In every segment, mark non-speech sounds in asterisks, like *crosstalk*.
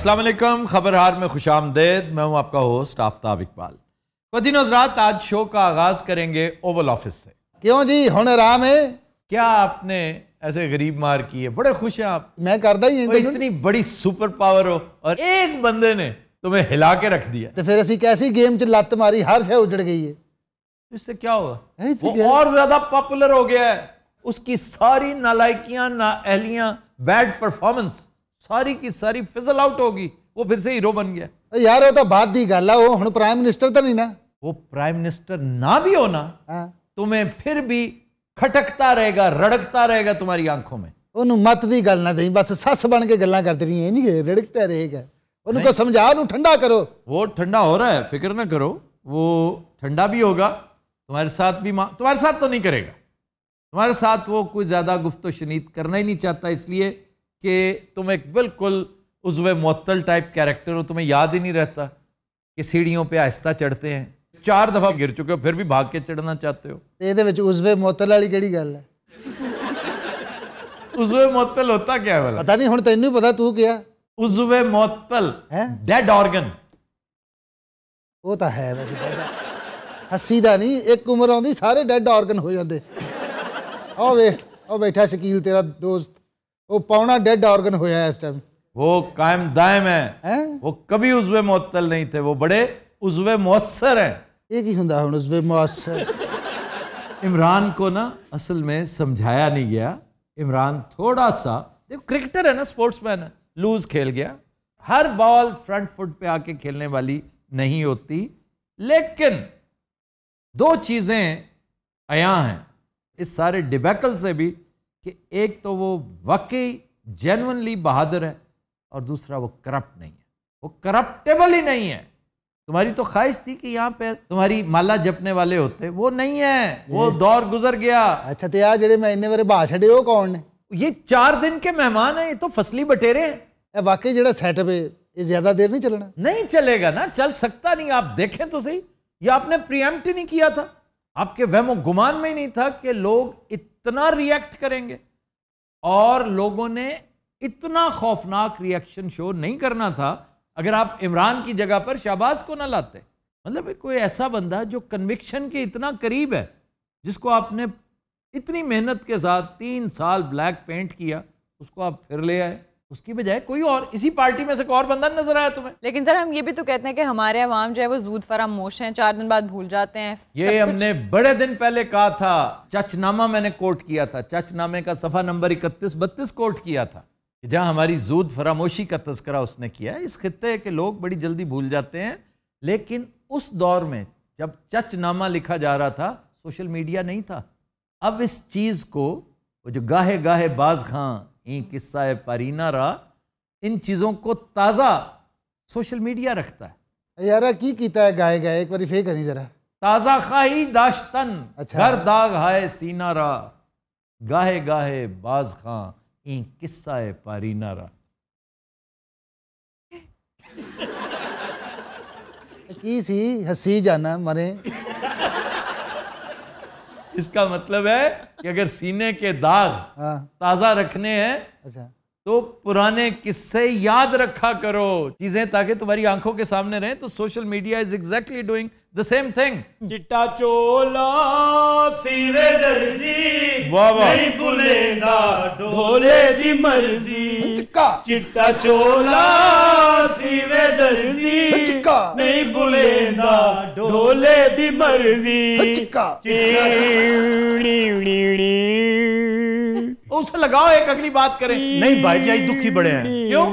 असलम हार में खुश आमदेद मैं हूं आपका होस्ट आफ्ताब इकबाल वदीन हजरात आज शो का आगाज़ करेंगे ओवल ऑफिस से क्यों जी होने राह है क्या आपने ऐसे गरीब मार किए बड़े खुश हैं आप मैं करता ही इतनी बड़ी सुपर पावर हो और एक बंदे ने तुम्हें हिला के रख दिया तो फिर ऐसी कैसी गेम च लत मारी हर शह उजड़ गई है तो इससे क्या होगा वो और ज्यादा पॉपुलर हो गया है उसकी सारी नालायकियां नाअहलियां बैड परफॉर्मेंस सारी की सारी फिजल आउट होगी वो फिर से हीरो बन गया यार वो तो बात दी गल प्राइम मिनिस्टर तो नहीं ना वो प्राइम मिनिस्टर ना भी हो ना हाँ। तुम्हें फिर भी खटकता रहेगा रड़कता रहेगा तुम्हारी आंखों में मत की गल ना दही बस सस बन के गल कर रही है रिड़कता रहेगा उनको समझा ठंडा करो वो ठंडा हो रहा है फिक्र ना करो वो ठंडा भी होगा तुम्हारे साथ भी मा तुम्हारे साथ तो नहीं करेगा तुम्हारे साथ वो कुछ ज्यादा गुफ्त शनीद करना ही नहीं चाहता इसलिए कि तुम एक बिल्कुल उजव मअतल टाइप कैरेक्टर हो तुम्हें याद ही नहीं रहता कि सीढ़ियों पे आहिस्ता चढ़ते हैं चार दफ़ा गिर चुके हो फिर भी भाग के चढ़ना चाहते हो तो ये उजवे मअतल वाली केड़ी गल है उजवे मअतल होता क्या है पता नहीं हूँ तेन पता तू क्या उजवे मअतल डेड ऑर्गन वो तो है वैसे हसी का नहीं एक उम्र आती सारे डेड ऑर्गन हो जाते वे बैठा शकील तेरा दोस्त ਉਹ ਪੌਣਾ ਡੈਡ ਆਰਗਨ ਹੋਇਆ इस टाइम वो कायम दायम है, हैं वो कभी उजवे मुअत्तल नहीं थे वो बड़े उजवे मुअस्सर हैं ये की हुंदा हुन उजवे मुअस्सर इमरान को ना असल में समझाया नहीं गया इमरान थोड़ा सा देखो क्रिकेटर है ना स्पोर्ट्समैन है लूज खेल गया हर बॉल फ्रंट फुट पे आके खेलने वाली नहीं होती लेकिन दो चीज़ें आया हैं इस सारे डिबेकल से भी कि एक तो वो वाकई जेनवनली बहादुर है और दूसरा वो करप्ट नहीं है वो करप्टेबल ही नहीं है तुम्हारी तो ख्वाहिश थी कि यहाँ पे तुम्हारी माला जपने वाले होते वो नहीं है वो दौर गुजर गया अच्छा तो यार जेडे मैं इन्ने बहा छे हो कौन ने ये चार दिन के मेहमान है ये तो फसली बटेरे हैं वाकई जो सैटअप है ये ज्यादा देर नहीं चलना नहीं चलेगा ना चल सकता नहीं आप देखें तो सही ये आपने प्रियम्प्ट नहीं किया था आपके वहमो गुमान में ही नहीं था कि लोग इतना रिएक्ट करेंगे और लोगों ने इतना खौफनाक रिएक्शन शो नहीं करना था अगर आप इमरान की जगह पर शहबाज को ना लाते मतलब कोई ऐसा बंदा जो कन्विक्शन के इतना करीब है जिसको आपने इतनी मेहनत के साथ तीन साल ब्लैक पेंट किया उसको आप फिर ले आए उसकी बजाय कोई और इसी पार्टी में से और बंदा नजर आया तुम्हें लेकिन सर हम ये भी तो कहते हैं कि हमारे अवाम जो है वो जूद फरामोश हैं चार दिन बाद भूल जाते हैं ये हमने बड़े दिन पहले कहा था चचनामा मैंने कोट किया था चचनामे का सफा नंबर इकतीस बत्तीस कोट किया था जहाँ हमारी जूद फरामोशी का तस्करा उसने किया इस खत्े के लोग बड़ी जल्दी भूल जाते हैं लेकिन उस दौर में जब चचनामा लिखा जा रहा था सोशल मीडिया नहीं था अब इस चीज़ को वो जो गाहे गाहे बाज खां ये किस्सा है पारीना रहा इन चीज़ों को ताज़ा सोशल मीडिया रखता है यारा की कीता है गाए गाए एक बार फे करी जरा ताज़ा खाही दाश्तन अच्छा घर दाग हाय सीना रा गाहे गाहे बाज खां ये किस्सा है पारीना रा *laughs* की सी हसी जाना मरे इसका मतलब है कि अगर सीने के दाग हाँ। ताजा रखने हैं अच्छा तो पुराने किस्से याद रखा करो चीजें ताकि तुम्हारी आंखों के सामने रहें तो social media is exactly doing the same thing चिट्टा चोला सीने दर्जी वाह वाह नहीं भूलेगा ढोले दी मर्जी चिक्का चिट्टा चोला सीवे दर्जी चिक्का नहीं भुलेंदा ढोले दी मर्जी चिक्का उसे लगाओ एक अगली बात करें नहीं भाई जी दुखी बड़े हैं क्यों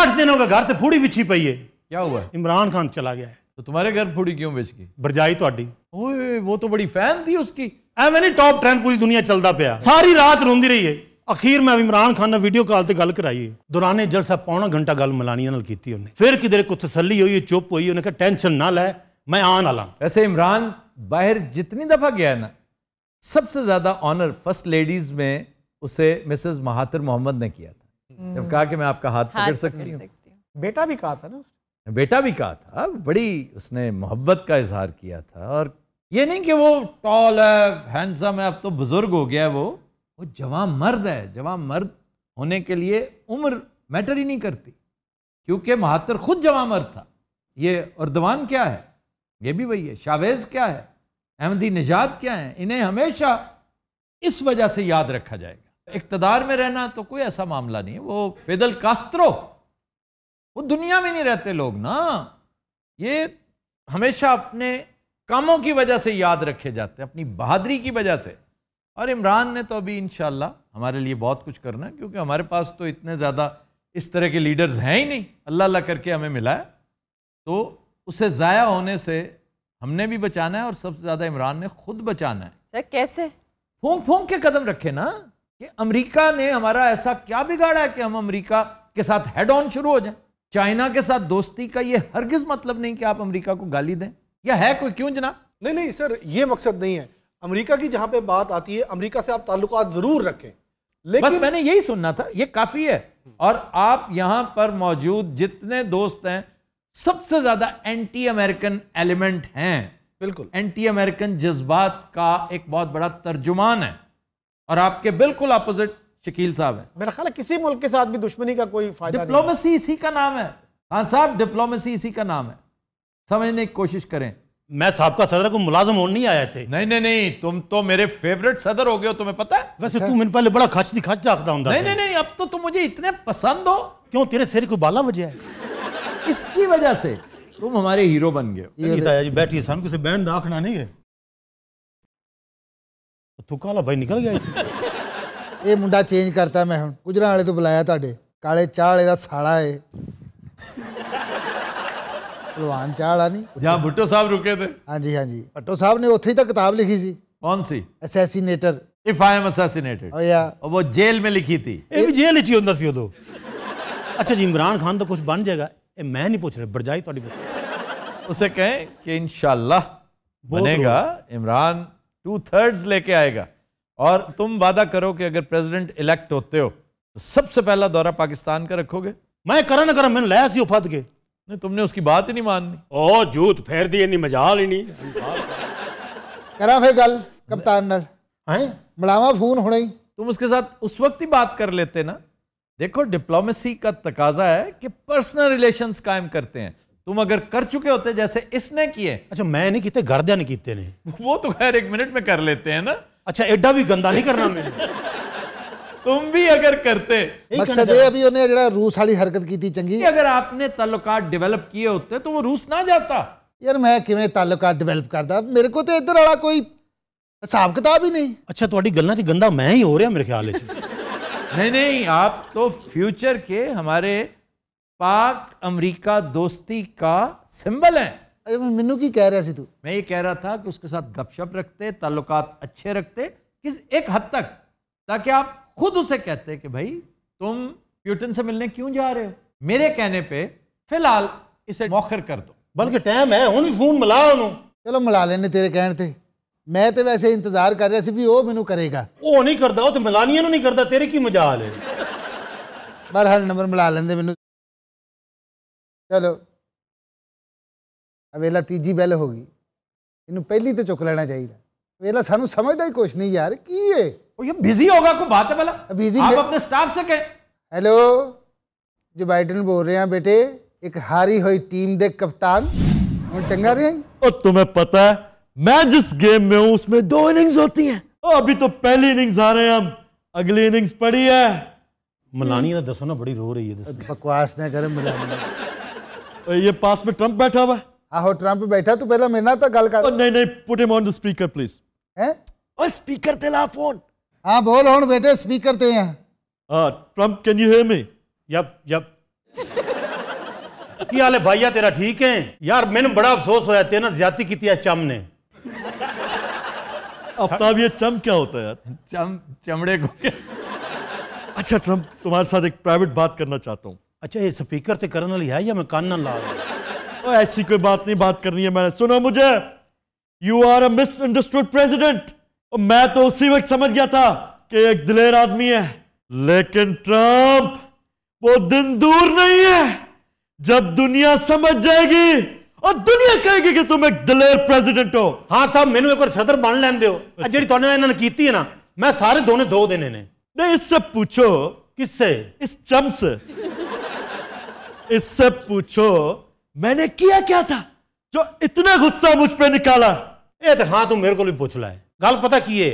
आठ दिनों का घर तो फूड़ी बिछी पई है क्या हुआ इमरान खान चला गया तो तुम्हारे घर फूड़ी क्यों बेच गई बरजाई तो आड़ी। ओए वो तो बड़ी फैन थी उसकी ਐਵੇਂ ਨਹੀਂ ਟੌਪ ਟ੍ਰੈਂਡ पूरी दुनिया चलता ਪਿਆ सारी रात रोंदी रही है अखीर मैं इमरान खान ने वीडियो कॉल से गल कराई ਦੌਰਾਨੇ जलसा पौना घंटा गल मिलानिया की ਕੀਤੀ ਉਹਨੇ ਫਿਰ ਕਿਧਰੇ ਕੁਝ ਤਸੱਲੀ ਹੋਈ ਚੁੱਪ ਹੋਈ ਉਹਨੇ ਕਿਹਾ ਟੈਨਸ਼ਨ ਨਾ ਲੈ मैं आन आला वैसे इमरान बाहर जितनी दफ़ा गया ना सबसे ज़्यादा ऑनर फर्स्ट लेडीज़ में उसे मिसेस महातिर मोहम्मद ने किया था हम्म। जब कहा कि मैं आपका हाथ पकड़ हाँ सकती हूँ बेटा भी कहा था ना बेटा भी कहा था बड़ी उसने मोहब्बत का इजहार किया था और ये नहीं कि वो टॉल है हैंडसम है अब तो बुज़ुर्ग हो गया है वो वो जवान मर्द है जवान मर्द होने के लिए उम्र मैटर ही नहीं करती क्योंकि महातर खुद जवान मर्द था ये उर्दवान क्या है ये भी वही है शावेज क्या है अहमदी निजात क्या है इन्हें हमेशा इस वजह से याद रखा जाएगा इकतदार में रहना तो कोई ऐसा मामला नहीं है वो फिदल कास्त्रो वो दुनिया में नहीं रहते लोग ना ये हमेशा अपने कामों की वजह से याद रखे जाते हैं अपनी बहादरी की वजह से और इमरान ने तो अभी इन हमारे लिए बहुत कुछ करना है क्योंकि हमारे पास तो इतने ज़्यादा इस तरह के लीडर्स हैं ही नहीं अल्लाह अल्लाह करके हमें मिला है तो उसे ज़ाया होने से हमने भी बचाना है और सबसे ज़्यादा इमरान ने खुद बचाना है सर कैसे फूंक फूंक के कदम रखे ना कि अमरीका ने हमारा ऐसा क्या बिगाड़ा है कि हम अमरीका के साथ हेड ऑन शुरू हो जाए चाइना के साथ दोस्ती का ये हरगिज मतलब नहीं कि आप अमरीका को गाली दें या है कोई क्यों जना नहीं नहीं सर ये मकसद नहीं है अमेरिका की जहां पे बात आती है अमेरिका से आप ताल्लुक ज़रूर रखें लेकिन बस मैंने यही सुनना था ये काफ़ी है और आप यहाँ पर मौजूद जितने दोस्त हैं सबसे ज़्यादा एंटी अमेरिकन एलिमेंट हैं बिल्कुल एंटी अमेरिकन जज्बात का एक बहुत बड़ा तर्जुमान है और आपके बिल्कुल अपोजिट शकील साहब है मेरा ख्याल किसी मुल्क के साथ भी दुश्मनी का कोई फायदा डिप्लोमेसी इसी का नाम है हाँ साहब डिप्लोमेसी इसी का नाम है समझने की कोशिश करें मैं सबका सदर को मुलाजम होने नहीं आया थे नहीं नहीं नहीं तुम तो मेरे फेवरेट सदर हो गए हो तुम्हें पता है वैसे अच्छा। तू मेरे पहले बड़ा खच दी खच जाता हुंदा नहीं नहीं नहीं अब तो तुम मुझे इतने पसंद हो क्यों तेरे सिर को बाला वजह है इसकी वजह से तुम हमारे हीरो बन गए हो तो- जी बैठिए सन किसे बैंड आखना नहीं है थुकाला तो भाई निकल गया ये मुंडा चेंज करता मैं हम गुजरा वाले तो बुलाया ਤੁਹਾਡੇ ਕਾਲੇ का ਵਾਲੇ है ਭਲਵਾਨ ਚਾਹ ਵਾਲਾ ਨਹੀਂ ਜਾਂ ਭੁੱਟੋ ਸਾਹਿਬ ਰੁਕੇ ਤੇ ਹਾਂਜੀ ਹਾਂਜੀ ਭੁੱਟੋ ਸਾਹਿਬ ਨੇ ਉੱਥੇ ਹੀ ਤਾਂ ਕਿਤਾਬ ਲਿਖੀ ਸੀ ਕੌਣ ਸੀ ਅਸੈਸੀਨੇਟਰ ਇਫ ਆਈ ਐਮ ਅਸੈਸੀਨੇਟਡ ਓ ਯਾ ਉਹ ਜੇਲ੍ਹ ਮੇ ਲਿਖੀ ਸੀ ਇਹ ਵੀ ਜੇਲ੍ਹ 'ਚ ਹੀ ਹੁੰਦਾ ਸੀ ਉਦੋਂ अच्छा जी इमरान खान तो कुछ बन जाएगा ए, मैं नहीं पूछ रहा बरजाई थोड़ी पूछ उसे कहें कि इनशाला बनेगा इमरान टू थर्ड्स लेके आएगा और तुम वादा करो कि अगर प्रेसिडेंट इलेक्ट होते हो तो सबसे पहला दौरा पाकिस्तान का रखोगे मैं करा ना करा मैंने लाया सी फद के नहीं तुमने उसकी बात ही नहीं माननी ओ जूत फेर दी इन मजाल ही नहीं करा फिर गल कप्तान नल हैं मड़ावा फोन होने ही तुम उसके साथ उस वक्त ही बात कर लेते ना देखो डिप्लोमेसी का तकाजा है कि पर्सनल रिलेशंस कायम करते हैं तुम अगर कर चुके होते जैसे इसने किए अच्छा मैं नहीं किते घरदिया ने किते ने वो तो खैर एक मिनट में कर लेते हैं ना अच्छा एडा भी गंदा नहीं करना मैंने तुम भी अगर करते मकसद ये अभी उन्हें जरा रूस वाली हरकत की थी चंगी अगर आपने ताल्लुकात डेवलप किए होते तो वो रूस ना जाता यार मैं किवें ताल्लुकात डेवलप करता मेरे को तो इधर वाला कोई हिसाब किताब ही नहीं अच्छा थोड़ी गलना 'ਚ गंदा मैं ही हो रहा मेरे ख्याल 'ਚ *laughs* नहीं नहीं आप तो फ्यूचर के हमारे पाक अमेरिका दोस्ती का सिंबल है मैनू की कह रहा सी तू मैं ये कह रहा था कि उसके साथ गपशप रखते ताल्लुकात अच्छे रखते किस एक हद तक ताकि आप खुद उसे कहते कि भाई तुम प्यूटन से मिलने क्यों जा रहे हो मेरे कहने पे फिलहाल इसे मौखर कर दो बल्कि टाइम है उन भी फोन मिला चलो मिला लेने तेरे कहने थे मैं तो वैसे इंतजार कर रहा भी वो मैनू करेगा वो नहीं करता वो तो मिलानिया नहीं करता तेरे की मजाल है पर हर नंबर मिला लेंगे मैनू चलो अवेला तीजी बैल होगी इन पहली तो चुक लेना चाहिए अवेला सू समझदा ही कुछ नहीं यार की है ये बिजी होगा कोई बात है भला बिजी आप अपने स्टाफ से कहें हेलो जो बाइडन बोल रहे हैं बेटे एक हारी हुई टीम देख कप्तान और चंगा रहे हैं और तुम्हें पता है मैं जिस गेम में हूं उसमें दो इनिंग्स होती हैं और अभी तो पहली इनिंग्स आ रहे हैं हम अगली इनिंग्स पड़ी है मलानी ना दसो ना बड़ी रो रही है बकवास ना करे मलानी ये पास में ट्रंप बैठा हुआ है आहो हाँ, ट्रंप बैठा तू पहला मेरे ना तो गल कर नहीं नहीं put him on the speaker please हैं ओ स्पीकर ते ला फोन हाँ बोल हूँ बेटे स्पीकर ते हैं Trump can you hear me yup yup की हाल है भाइया तेरा ठीक है यार मैंने बड़ा अफसोस होया तेरे ना ज्यादा की थी चम ने अब तो अब ये चम क्या होता है यार चम चमड़े को अच्छा ट्रंप तुम्हारे साथ एक प्राइवेट बात करना चाहता हूँ अच्छा ये स्पीकर तो करने वाली है या मैं कान ना ला रहा ऐसी कोई बात नहीं बात करनी है मैंने सुनो मुझे you are a misunderstood president और मैं तो उसी वक्त समझ गया था कि एक दिलेर आदमी है लेकिन ट्रंप वो दिन दूर नहीं है जब दुनिया समझ जाएगी और दुनिया कहेगी कि तुम एक दिलेर प्रेसिडेंट हो हाँ साहब मैंने एक बार सदर बन लैन दो जी ਜਿਹੜੀ इन्होंने की है ना मैं सारे दोनों दो देने ने नहीं इससे पूछो किससे इस चम से इससे पूछो मैंने किया क्या था जो इतना गुस्सा मुझ पर निकाला ए तो हाँ तुम मेरे को भी पूछ ला है ਗੱਲ ਪਤਾ ਕੀ ਏ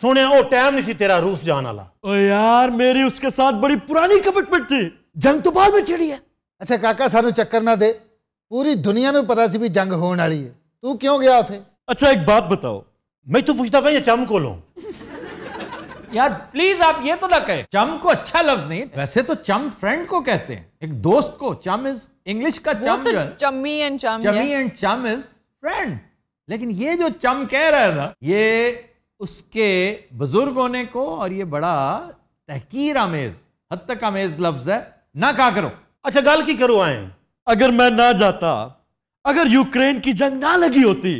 ਸੁਣਿਆ ਉਹ ਟਾਈਮ ਨਹੀਂ ਸੀ ਤੇਰਾ ਰੂਸ ਜਾਣ ਵਾਲਾ ਓ ਯਾਰ ਮੇਰੀ ਉਸਕੇ ਸਾਥ ਬੜੀ ਪੁਰਾਣੀ ਕਮਿਟਮੈਂਟ ਸੀ ਜੰਗ ਤੋਂ ਬਾਅਦ ਵਿੱਚ ਛੜੀ ਹੈ ਅੱਛਾ ਕਾਕਾ ਸਾਨੂੰ ਚੱਕਰ ਨਾ ਦੇ ਪੂਰੀ ਦੁਨੀਆ ਨੂੰ ਪਤਾ ਸੀ ਵੀ ਜੰਗ ਹੋਣ ਵਾਲੀ ਹੈ ਤੂੰ ਕਿਉਂ ਗਿਆ ਉਥੇ अच्छा एक बात बताओ मैं तो पूछता भाई चम को लो यार प्लीज आप ये तो ना कहे चम को अच्छा लफ्ज नहीं वैसे तो चम फ्रेंड को कहते हैं एक दोस्त को चम इज इंग्लिश का तो चम चमी chummy and chum chummy and chum is friend लेकिन ये जो चम कह रहा है ना ये उसके बुजुर्ग होने को और ये बड़ा तहकीर आमेज हद तक आमेज लफ्ज है ना कहा करो अच्छा गाल की करो आए अगर मैं ना जाता अगर यूक्रेन की जंग ना लगी होती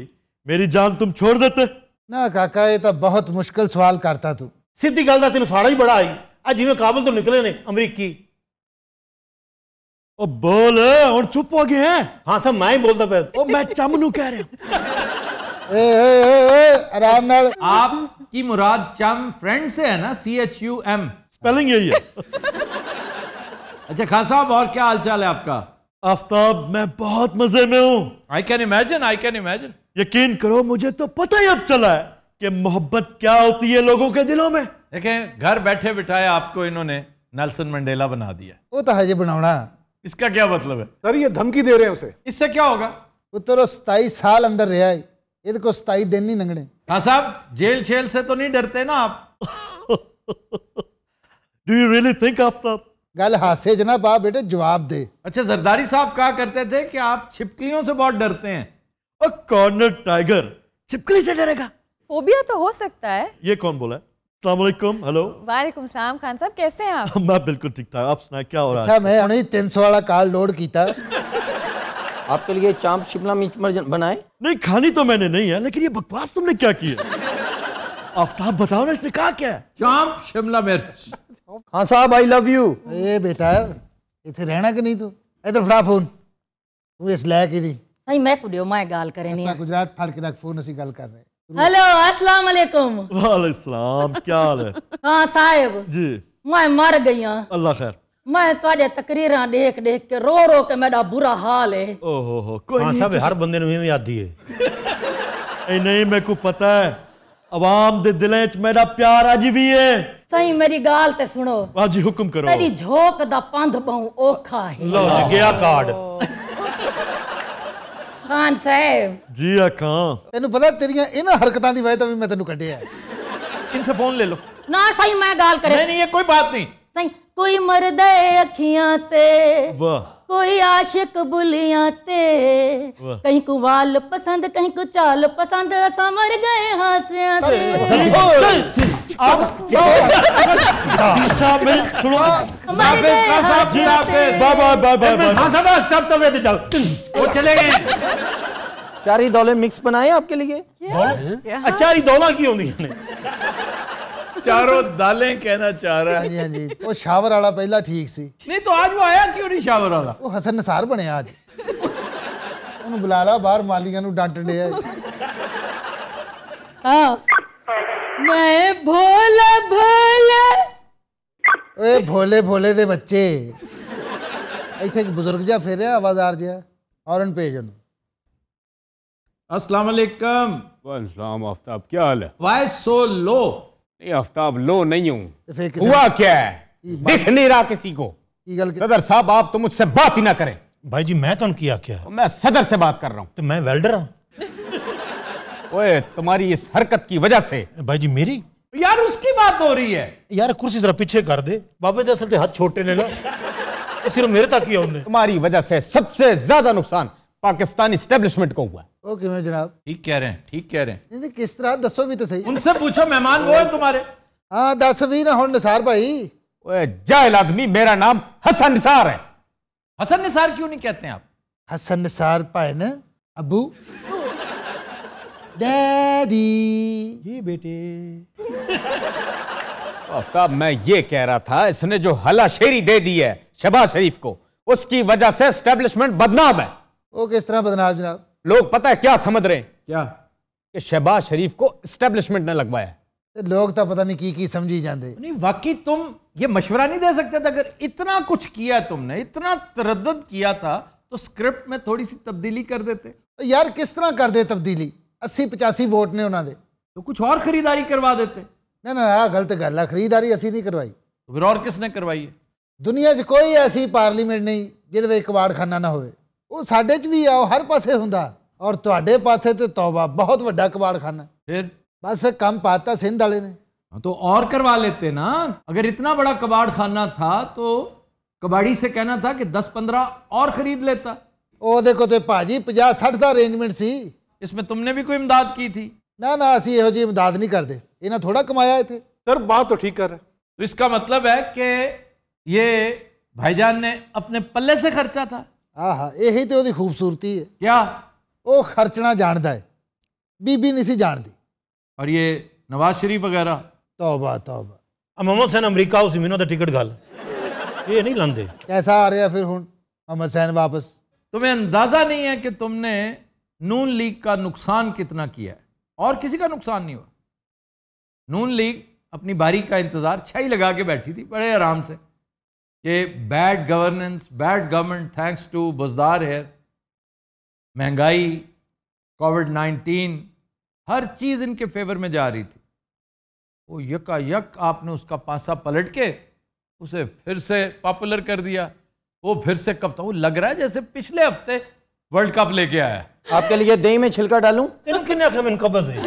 मेरी जान तुम छोड़ देते ना काका ये तो बहुत मुश्किल सवाल करता तू सीधी गल का तेन फाड़ा ही बड़ा आई आज जिमें काबुल तो निकले ने अमरीकी बोल हूं चुप हो गए हैं हाँ सब मैं ही बोलता पे मैं चम कह रहा आराम नाल आपकी मुराद चम फ्रेंड से है ना C H U M spelling यही है अच्छा खान साहब और क्या हालचाल है आपका आफ्ताब मैं बहुत मजे में हूँ I can imagine I can imagine यकीन करो मुझे तो पता ही अब चला है कि मोहब्बत क्या होती है लोगों के दिलों में देखें घर बैठे बिठाए आपको इन्होंने नेल्सन मंडेला बना दिया वो तो है ये बनाना इसका क्या मतलब है सर ये धमकी दे रहे हैं उसे इससे क्या होगा वो तो सताईस साल अंदर रहा है ये देखो स्थाई दिन नहीं लंगड़े हाँ साहब जेल शेल से तो नहीं डरते ना आप do you really think Aftab गल हासे जनाब आप बेटे जवाब दे अच्छा जरदारी साहब कहा करते थे कि आप छिपकलियों से बहुत डरते हैं कॉर्नर टाइगर छिपकली से डरेगा फोबिया तो हो सकता है ये कौन बोला है हेलो वालेकुम सलाम खान साहब कैसे हैं आप *laughs* मैं बिल्कुल ठीक ठाक आप सुनाए क्या हो रहा है अच्छा मैं तीन सौ वाला कार लोड किया आपके लिए चाप शिमला मिर्च मर्जन बनाए नहीं खानी तो मैंने नहीं है लेकिन ये बकवास तुमने क्या किया आफ्ताब बताओ ना इसने कहा क्या है चांप शिमला मिर्च हाँ साहब आई लव यू ए बेटा इतने रहना कि नहीं तू इधर फड़ा फोन तू इस लायक ही थी नहीं मैं कुडियो मैं गाल करे नहीं गुजरात फाड़ के रख फोन असि गाल कर रहे हेलो अस्सलाम वालेकुम वालेकुम सलाम क्या हाल है हां साहब जी मैं मर गई हां अल्लाह खैर मैं ਤੁਹਾਡੇ ਤਕਰੀਰਾਂ ਦੇਖ ਦੇਖ ਕੇ ਰੋ ਰੋ ਕੇ ਮੇਰਾ ਬੁਰਾ ਹਾਲ ਹੈ ਓਹੋ ਹੋ ਕੋਈ ਨਹੀਂ ਸਾਹਿਬ ਹਰ ਬੰਦੇ ਨੂੰ ਇਵੇਂ ਆਦੀ ਹੈ ਇਹ ਨਹੀਂ ਮੈਨੂੰ ਕੋ ਪਤਾ ਹੈ ਆਵਾਮ ਦੇ ਦਿਲਾਂ 'ਚ ਮੇਰਾ ਪਿਆਰ ਅੱਜ ਵੀ ਹੈ ਸਹੀ ਮੇਰੀ ਗੱਲ ਤੇ ਸੁਣੋ ਹਾਂਜੀ ਹੁਕਮ ਕਰੋ ਤੇਰੀ ਝੋਕ ਦਾ ਪੰਧ ਪਾਉ ਔਖਾ ਹੈ ਲਓ ਜੀ ਗਿਆ ਕਾਰਡ ਖਾਨ ਸਾਹਿਬ ਜੀ ਆ ਖਾਂ ਤੈਨੂੰ ਪਤਾ ਤੇਰੀਆਂ ਇਹਨਾਂ ਹਰਕਤਾਂ ਦੀ ਵਜ੍ਹਾ ਤੋਂ ਵੀ ਮੈਂ ਤੈਨੂੰ ਕੱਢਿਆ ਇਨਸੇ ਫੋਨ ਲੈ ਲਓ ਨਾ ਸਹੀ ਮੈਂ ਗੱਲ ਕਰੇ ਨਹੀਂ ਨਹੀਂ ਇਹ ਕੋਈ ਬਾਤ ਨਹੀਂ साईं कोई मरद अखियां ते कोई आशिक बुलियां ते कहीं को पसंद कहीं को चाल पसंद असा मर गए हासियां ते चारी दौले मिक्स बनाए आपके लिए अच्छा ये दौला की होनी चारों दाले कहना चाह रहा है हाँ जी वो हाँ तो शावर वाला पहला ठीक सी नहीं तो आज वो आया क्यों नहीं शावर वाला वो हसन नसार बने आज उन बुला ला बाहर मालिका नु डांट दे आज हां मैं भोला भोला ओए भोले भोले दे बच्चे ऐसे एक बुजुर्ग जा फिर है आवाज आ रही है औरन पेजन अस्सलाम वालेकुम वालेकुम आफ्ताब क्या हाल है वाइस सो लो नहीं आफ्ताब लो नहीं हूं तो हुआ क्या है दिख नहीं रहा किसी को सदर साहब आप तो मुझसे बात ही ना करें भाई जी मैं तो किया क्या तो मैं सदर से बात कर रहा हूँ तो मैं वेल्डर हूँ ओए तुम्हारी इस हरकत की वजह से भाई जी मेरी यार उसकी बात हो रही है यार कुर्सी जरा पीछे कर दे बाबे दरअसल हाथ छोटे ने ना तो सिर्फ मेरे तक ही तुम्हारी वजह से सबसे ज्यादा नुकसान पाकिस्तान स्टेब्लिशमेंट को हुआ ओके मैं जनाब ठीक कह रहे हैं ठीक कह रहे हैं किस तरह दसो भी तो सही उनसे पूछो मेहमान वो है तुम्हारे हाँ दस भी ना हो निसार भाई जाहिल आदमी मेरा नाम हसन निसार है हसन निसार क्यों नहीं कहते आप हसन निसार पाए ना अबू डैडी जी बेटे आफ्ताब मैं ये कह रहा था इसने जो हला शेरी दे दी है शहबाज शरीफ को उसकी वजह से स्टेब्लिशमेंट बदनाम है ओके किस तरह बदनाम जनाब लोग पता है क्या समझ रहे हैं क्या कि शहबाज शरीफ को इस्टेब्लिशमेंट ने लगवाया तो लोग तो पता नहीं की की समझी जाते नहीं वाकई तुम ये मशवरा नहीं दे सकते थे अगर इतना कुछ किया तुमने इतना तरद किया था तो स्क्रिप्ट में थोड़ी सी तब्दीली कर देते तो यार किस तरह कर दे तब्दीली अस्सी पचासी वोट ने उन्होंने तो कुछ और खरीदारी करवा देते ना ना गलत गल है खरीदारी असी नहीं करवाई तो फिर और किसने करवाई है दुनिया 'च कोई ऐसी पार्लीमेंट नहीं जिद कबाड़खाना ना हो वो साढ़े 'ਚ ਵੀ ਆ ਉਹ ਹਰ ਪਾਸੇ ਹੁੰਦਾ ਔਰ ਤੁਹਾਡੇ ਪਾਸੇ ਤੇ ਤੌਬਾ ਬਹੁਤ ਵੱਡਾ फिर बस फिर कम पाता सिंध वाले ने तो और करवा लेते ना अगर इतना बड़ा कबाड़ खाना था तो कबाड़ी से कहना था कि दस पंद्रह और खरीद लेता ओ देखो तो भाजी पंजा सठ का अरेंजमेंट सी इसमें तुमने भी कोई इमदाद की थी ना ना असी यह जी इमदाद नहीं करते इन्हें थोड़ा कमाया इतने सर बात तो ठीक कर रहे तो इसका मतलब है कि ये भाईजान ने अपने पल्ले से खर्चा था यही तो खूबसूरती है क्या वो खर्चना जानता है बीबी नहीं सी जानती और ये नवाज शरीफ वगैरह तौबा तौबा मोहम्मद हुसैन अमरीका उस मीनों का टिकट गल ये नहीं लाते कैसा आ रहा फिर हूँ मोहम्मद हुसैन वापस तुम्हें अंदाजा नहीं है कि तुमने नून लीग का नुकसान कितना किया है और किसी का नुकसान नहीं हुआ नून लीग अपनी बारी का इंतजार छाई लगा के बैठी थी बड़े आराम से कि bad governance bad government thanks to Buzdar है महंगाई कोविड नाइन्टीन हर चीज़ इनके फेवर में जा रही थी वो यका यक आपने उसका पासा पलट के उसे फिर से पॉपुलर कर दिया वो फिर से कब था वो लग रहा है जैसे पिछले हफ्ते वर्ल्ड कप लेके आया आपके लिए दही में छिलका डालूं इनके हाँ, ना कम इनको बजे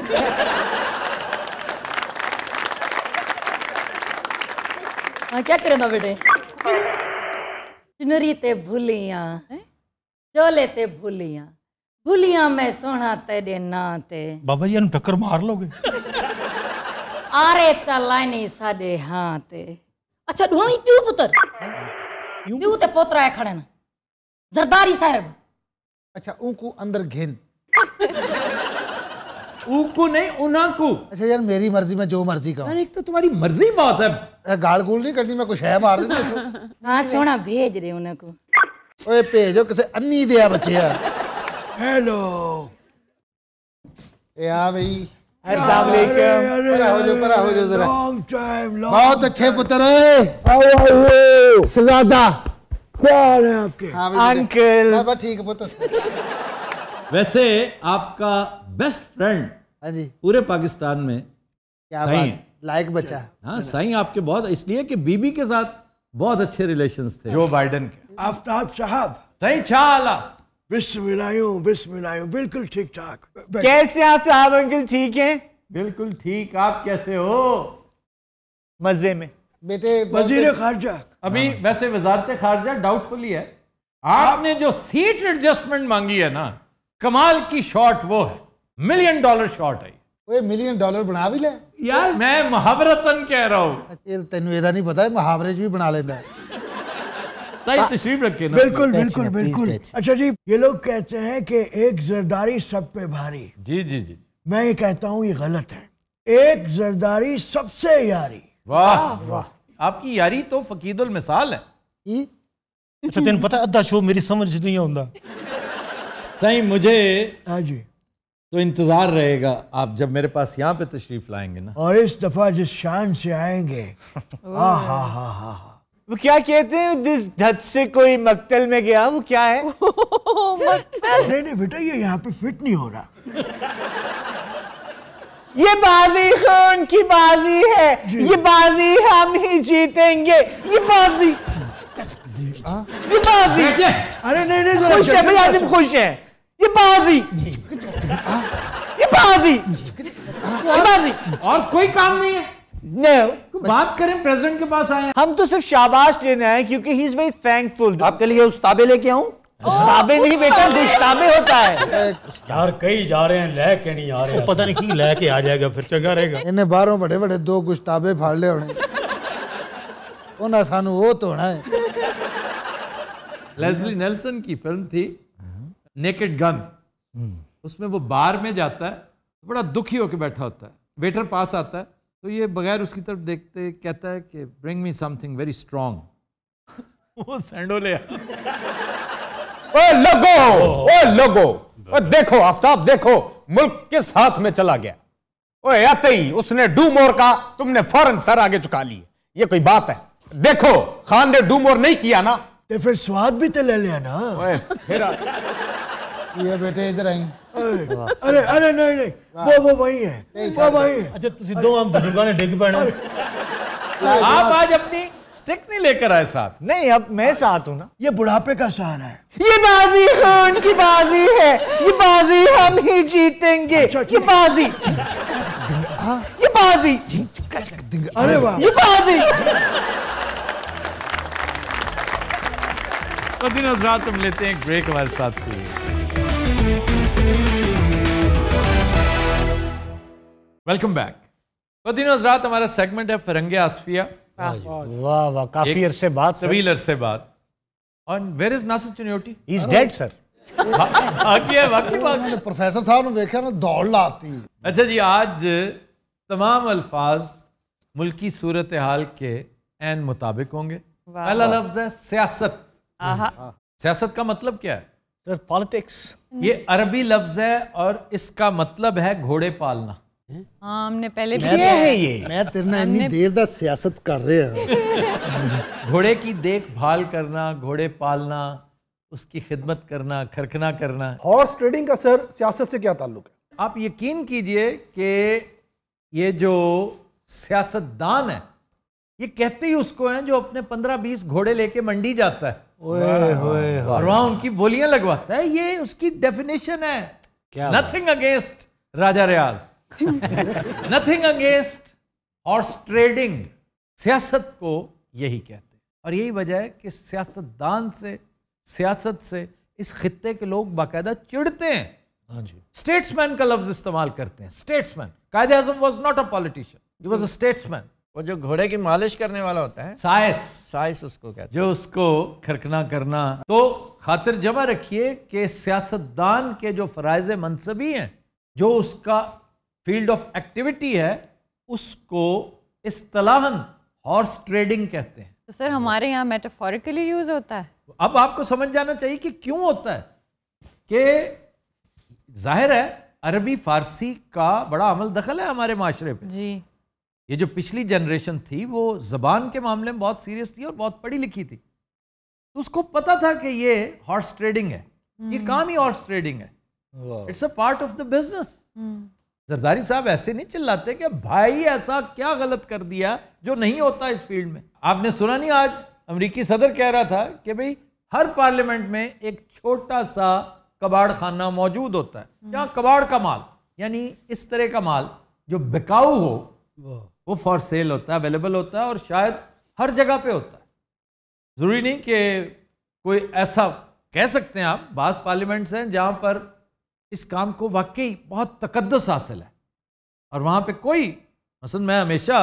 क्या करेगा बेटे चुनरी ते भुलिया चोले ते भुलिया भुलिया मैं सोना तेरे ना ते बाबा जी हम टक्कर मार लोगे आरे नहीं सादे हाँ ते अच्छा दुआ ही पियो पुत्र पियो ते पोत्रा है खड़े ना जरदारी साहब अच्छा उनको अंदर घेन *laughs* ऊकू नहीं उनाकू अच्छा यार मेरी मर्जी में जो मर्जी का अरे एक तो तुम्हारी मर्जी बहुत है गाल गुल नहीं करनी मैं कुछ है मार दे हां सोना भेज रहे उनको ओए भेजो किसे अन्नी दिया बच्चे यार हेलो ए आ भाई अस्सलाम वालेकुम परा हो जो परा हो जो जरा लॉन्ग टाइम लॉन्ग बहुत अच्छे पुत्र है हाउ आर यू क्या हाल है आपके अंकल हाँ, हाँ, बस ठीक पुत्र वैसे आपका बेस्ट फ्रेंड हाँ जी पूरे पाकिस्तान में क्या साई लायक बच्चा हाँ साई आपके बहुत इसलिए कि बीबी के साथ बहुत अच्छे रिलेशंस थे जो बाइडन के आफ्ताब साहब सही छाला विश्व मिलायू बिल्कुल ठीक ठाक कैसे आप साहब अंकल ठीक हैं बिल्कुल ठीक आप कैसे हो मजे में बेटे वजीर खारजा अभी हाँ। वैसे वजारत खारजा डाउटफुल है आपने जो सीट एडजस्टमेंट मांगी है ना कमाल की शॉट वो है मिलियन डॉलर शॉट है ਓਏ मिलियन डॉलर बना भी ले यार मैं ਮੁਹਾਵਰਤਨ कह रहा ਹੂੰ ਇਹ ਤੈਨੂੰ ਇਹਦਾ ਨਹੀਂ ਪਤਾ ਮੁਹਾਵਰੇ 'ਚ ਵੀ ਬਣਾ ਲੈਂਦਾ बिल्कुल बिल्कुल बिल्कुल अच्छा जी ये लोग कहते हैं कि एक जरदारी सब पे भारी जी जी जी मैं ये कहता हूँ ये गलत है एक जरदारी सबसे यारी वाह वाह आपकी यारी तो फकीदुल मिसाल है अच्छा तेन पता अद्धा शो मेरी समझ नहीं आता सही मुझे हाँ जी तो इंतजार रहेगा आप जब मेरे पास यहाँ पे तशरीफ लाएंगे ना और इस दफा जिस शान से आएंगे *laughs* हा हा हा हा वो क्या कहते हैं जिस धत से कोई मक्तल में गया वो क्या है *laughs* नहीं नहीं बेटा ये यहाँ पे फिट नहीं हो रहा *laughs* ये बाजी खून की बाजी है ये बाजी हम ही जीतेंगे ये बाजी ये बाजी अरे नहीं नहीं खुश है खुश है ये बाजी ये बाजी ये बाजी और कोई काम नहीं है नो बात करें प्रेसिडेंट के पास आए हम तो सिर्फ शाबाश लेने आए क्योंकि ही इज वेरी थैंकफुल आपके लिए उस ताबे लेके आऊं उस्ताबे नहीं बेटा गुस्ताबे होता है *laughs* स्टार कई जा रहे हैं लेके नहीं आ रहे हैं। पता नहीं की लेके आ जाएगा फिर चंगा रहेगा इन्हें बारों बड़े बड़े दो गुस्ताबे फाड़ ले होने सानू वो तो ਧੋਣਾ है ਲੈਜ਼ਲੀ नेल्सन की फिल्म थी नेकेड गन उसमें वो बार में जाता है तो बड़ा दुखी होकर बैठा होता है वेटर पास आता है तो ये बगैर उसकी तरफ देखते कहता है कि bring me something very strong वो सेंडो ले लगो ओ लगो ओ देखो आफ्ताब देखो मुल्क किस हाथ में चला गया ओ ही उसने डूमोर का तुमने फौरन सर आगे चुका लिए ये कोई बात है देखो खान ने डूमोर नहीं किया ना ते फिर स्वाद भी तो ले लिया ना फिर ये बेटे इधर आई अरे अरे नहीं नहीं वो वो वही है वो वही है अच्छा तुम दो हम बुजुर्गों ने डिग पड़ना आप आज अपनी स्टिक नहीं लेकर आए साथ नहीं अब मैं साथ हूं ना ये बुढ़ापे का सहारा है ये बाजी खान की बाजी है ये बाजी हम ही जीतेंगे अच्छा, ये बाजी ये बाजी अरे वाह ये बाजी तो दिन हजरात हम लेते हैं एक ब्रेक हमारे साथ वेलकम बैक बदीन हजरात हमारा सेगमेंट है फरंगे आसफिया वाह वाह काफी अरसे बाद सवील अरसे बाद और where is Nasir Chinioti is dead sir professor साहब ने देखा ना दौड़ लाती अच्छा जी आज तमाम अल्फाज मुल्की सूरत हाल के एन मुताबिक होंगे पहला लफ्ज है सियासत हाँ। सियासत का मतलब क्या है सर पॉलिटिक्स हम्म। ये अरबी लफ्ज है और इसका मतलब है घोड़े पालना हाँ, हमने पहले भी ये है ये मैं तेरना इतनी देर तक सियासत कर रहे हैं *laughs* घोड़े की देखभाल करना घोड़े पालना उसकी खिदमत करना खरखना करना हॉर्स ट्रेडिंग का सर सियासत से क्या ताल्लुक है आप यकीन कीजिए कि ये जो सियासतदान है ये कहते ही उसको हैं जो अपने पंद्रह बीस घोड़े लेके मंडी जाता है और वहां उनकी बोलियां लगवाता है ये उसकी डेफिनेशन है क्या nothing against Raja Riaz nothing against horse trading सियासत को यही कहते हैं और यही वजह है कि सियासतदान से सियासत से इस खत्े के लोग बाकायदा चिड़ते हैं हाँ जी स्टेट्समैन का लफ्ज इस्तेमाल करते हैं statesman Quaid-e-Azam was not a politician was a statesman वो जो घोड़े की मालिश करने वाला होता है साइस साइस उसको कहते हैं जो उसको खरकना करना तो खातिर जमा रखिए कि सियासतदान के जो फ़राइज मनसबी हैं जो उसका फील्ड ऑफ एक्टिविटी है उसको इस्तलाहन हॉर्स ट्रेडिंग कहते हैं तो सर हमारे यहाँ मेटाफोरिकली यूज़ होता है अब आपको समझ जाना चाहिए कि क्यों होता है कि जाहिर है अरबी फारसी का बड़ा अमल दखल है हमारे माशरे पे जी ये जो पिछली जनरेशन थी वो जबान के मामले में बहुत सीरियस थी और बहुत पढ़ी लिखी थी तो उसको पता था कि ये हॉर्स ट्रेडिंग है ये काम ही हॉर्स ट्रेडिंग है it's a part of the business Zardari साहब ऐसे नहीं चिल्लाते कि भाई ऐसा क्या गलत कर दिया जो नहीं होता इस फील्ड में आपने सुना नहीं आज अमरीकी सदर कह रहा था कि भाई हर पार्लियामेंट में एक छोटा सा कबाड़ खाना मौजूद होता है हम्म। जहाँ कबाड़ का माल यानी इस तरह का माल जो बिकाऊ हो वो फॉर सेल होता है अवेलेबल होता है और शायद हर जगह पे होता है ज़रूरी नहीं कि कोई ऐसा कह सकते हैं आप बास पार्लियामेंट्स हैं जहाँ पर इस काम को वाकई बहुत तकदस हासिल है और वहाँ पे कोई मसल मैं हमेशा